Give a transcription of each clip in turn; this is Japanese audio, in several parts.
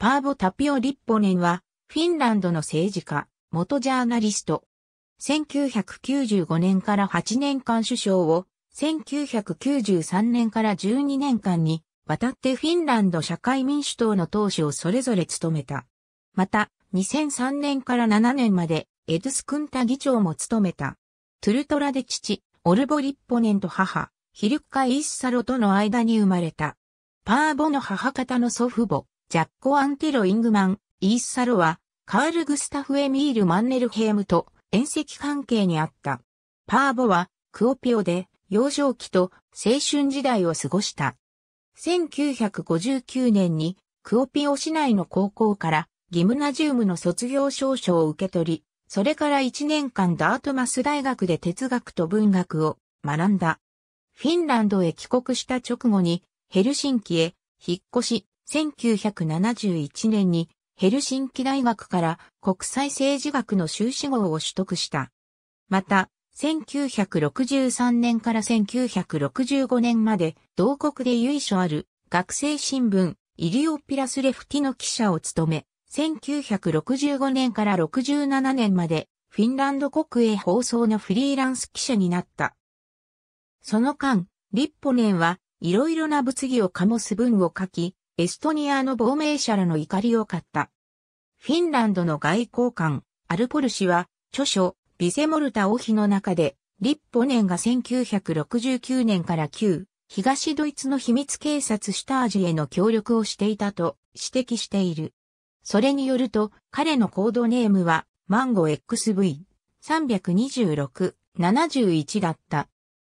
パーボ・タピオ・リッポネンは、フィンランドの政治家、元ジャーナリスト。1995年から8年間首相を、1993年から12年間に、渡ってフィンランド社会民主党の党首をそれぞれ務めた。また、2003年から7年まで、エドスクンタ議長も務めた。トゥルトラで父、オルボ・リッポネンと母、ヒルッカ・イッサロとの間に生まれた。パーボの母方の祖父母、ジャッコ・アンティロ・イングマン、イース・サロは、カール・グスタフ・エミール・マンネルヘームと遠赤関係にあった。パーボは、クオピオで、幼少期と青春時代を過ごした。1959年に、クオピオ市内の高校から、ギムナジウムの卒業証書を受け取り、それから1年間ダートマス大学で哲学と文学を学んだ。フィンランドへ帰国した直後にヘルシンキへ引っ越し、1971年にヘルシンキ大学から国際政治学の修士号を取得した。また、1963年から1965年まで同国で由緒ある学生新聞イリオピラスレフティの記者を務め、1965年から67年までフィンランド国営放送のフリーランス記者になった。その間、リッポネンはいろいろな物議を醸す文を書き、エストニアの亡命者らの怒りを買った。フィンランドの外交官、アルポル氏は、著書、ビセモルタ王妃の中で、リッポネンが1969年から旧、東ドイツの秘密警察タージへの協力をしていたと指摘している。それによると、彼のコードネームは、マンゴ XV326-71 だった。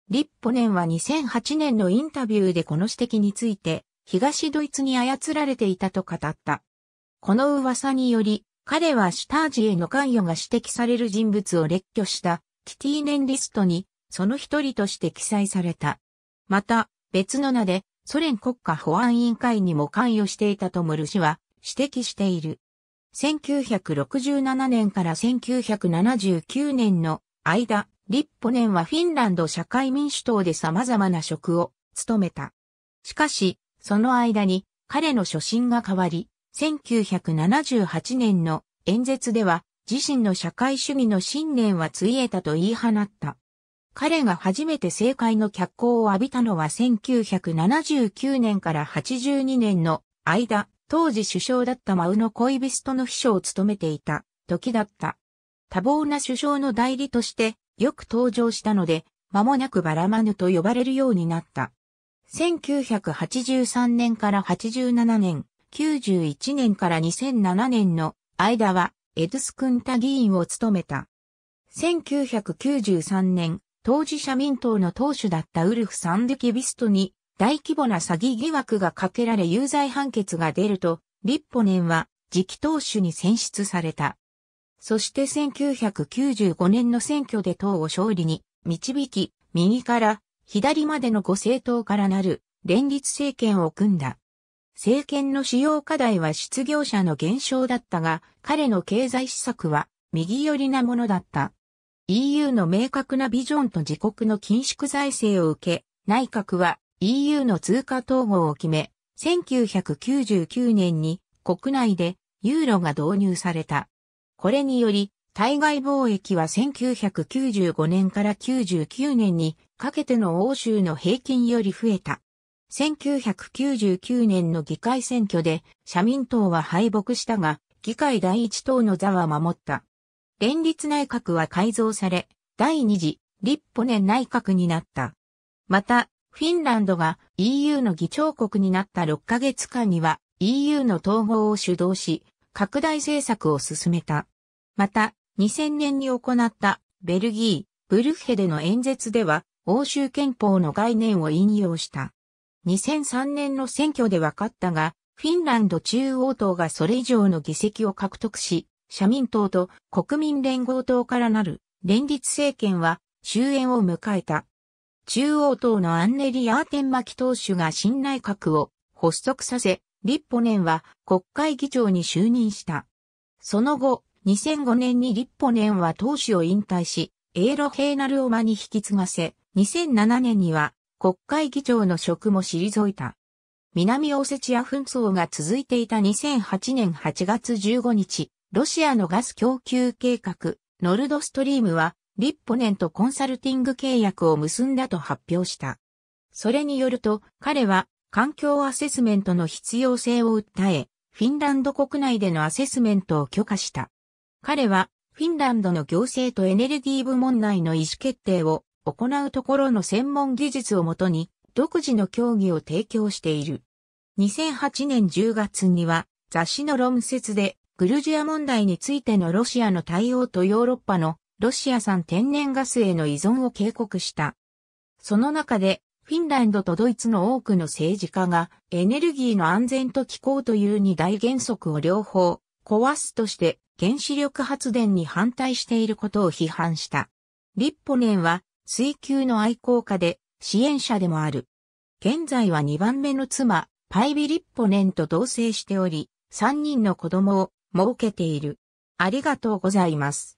リッポネンは2008年のインタビューでこの指摘について、東ドイツに操られていたと語った。この噂により、彼はシュタージへの関与が指摘される人物を列挙したキティネンリストにその一人として記載された。また、別の名でソ連国家保安委員会にも関与していたとムル氏は指摘している。1967年から1979年の間、リッポネンはフィンランド社会民主党で様々な職を務めた。しかし、その間に彼の初心が変わり、1978年の演説では自身の社会主義の信念はついえたと言い放った。彼が初めて政界の脚光を浴びたのは1979年から82年の間、当時首相だったマウの恋人の秘書を務めていた時だった。多忙な首相の代理としてよく登場したので、間もなくバラマヌと呼ばれるようになった。1983年から87年、91年から2007年の間は、エドスクンタ議員を務めた。1993年、当事者民党の党首だったウルフ・サンデキビストに大規模な詐欺疑惑がかけられ有罪判決が出ると、リッポネンは次期党首に選出された。そして1995年の選挙で党を勝利に導き、右から左までの5政党からなる連立政権を組んだ。政権の主要課題は失業者の減少だったが、彼の経済施策は右寄りなものだった。EU の明確なビジョンと自国の緊縮財政を受け、内閣は EU の通貨統合を決め、1999年に国内でユーロが導入された。これにより、対外貿易は1995年から99年にかけての欧州の平均より増えた。1999年の議会選挙で社民党は敗北したが、議会第一党の座は守った。連立内閣は改造され、第二次立法年内閣になった。また、フィンランドが EU の議長国になった6ヶ月間には EU の統合を主導し、拡大政策を進めた。また、2000年に行ったベルギー、ブルッヘでの演説では欧州憲法の概念を引用した。2003年の選挙で分かったが、フィンランド中央党がそれ以上の議席を獲得し、社民党と国民連合党からなる連立政権は終焉を迎えた。中央党のアンネリ・アーテンマキ党首が新内閣を発足させ、立法年は国会議長に就任した。その後、2005年に立法年は党首を引退し、エーロ・ヘーナルオマに引き継がせ、2007年には国会議長の職も退いた。南オセチア紛争が続いていた2008年8月15日、ロシアのガス供給計画、ノルドストリームは、リッポネンとコンサルティング契約を結んだと発表した。それによると、彼は、環境アセスメントの必要性を訴え、フィンランド国内でのアセスメントを許可した。彼は、フィンランドの行政とエネルギー部門内の意思決定を行うところの専門技術をもとに独自の競技を提供している。2008年10月には雑誌の論説でグルジア問題についてのロシアの対応とヨーロッパのロシア産天然ガスへの依存を警告した。その中でフィンランドとドイツの多くの政治家がエネルギーの安全と気候という二大原則を両方壊すとして原子力発電に反対していることを批判した。リッポネンは水球の愛好家で支援者でもある。現在は2番目の妻、パイビリッポネンと同棲しており、3人の子供を設けている。ありがとうございます。